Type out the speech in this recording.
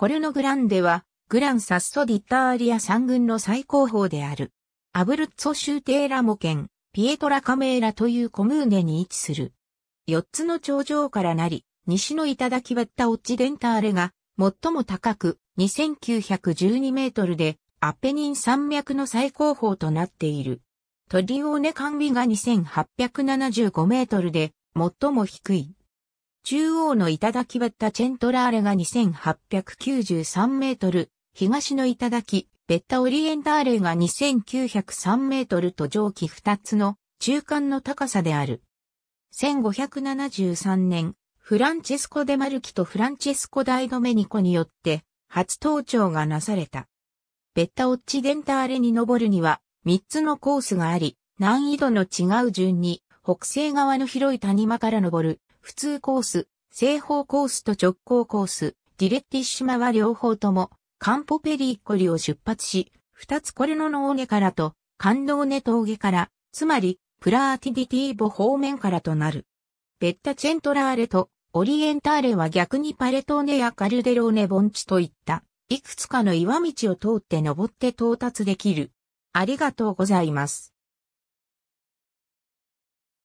コルノグランデは、グランサッソディッターリア三軍の最高峰である。アブルッツォ州テーラモ県、ピエトラカメーラというコムーネに位置する。4つの頂上からなり、西の頂バッタオッチデンターレが、最も高く、2912メートルで、アペニン山脈の最高峰となっている。トリオーネカンビが2875メートルで、最も低い。中央の頂ベッタチェントラーレが2893メートル、東の頂ベッタオリエンターレが2903メートルと上記2つの中間の高さである。1573年、フランチェスコ・デ・マルキとフランチェスコ・ダイドメニコによって初登頂がなされた。ベッタオッチ・デンターレに登るには3つのコースがあり、難易度の違う順に北西側の広い谷間から登る普通コース、正方コースと直行コース、ディレッティッシマは両方とも、カンポペリッコリを出発し、二つこれのノ下からと、カンドーネ峠から、つまり、プラーティディティーボ方面からとなる。ベッタチェントラーレと、オリエンターレは逆にパレトーネやカルデローネ盆地といった、いくつかの岩道を通って登って到達できる。ありがとうございます。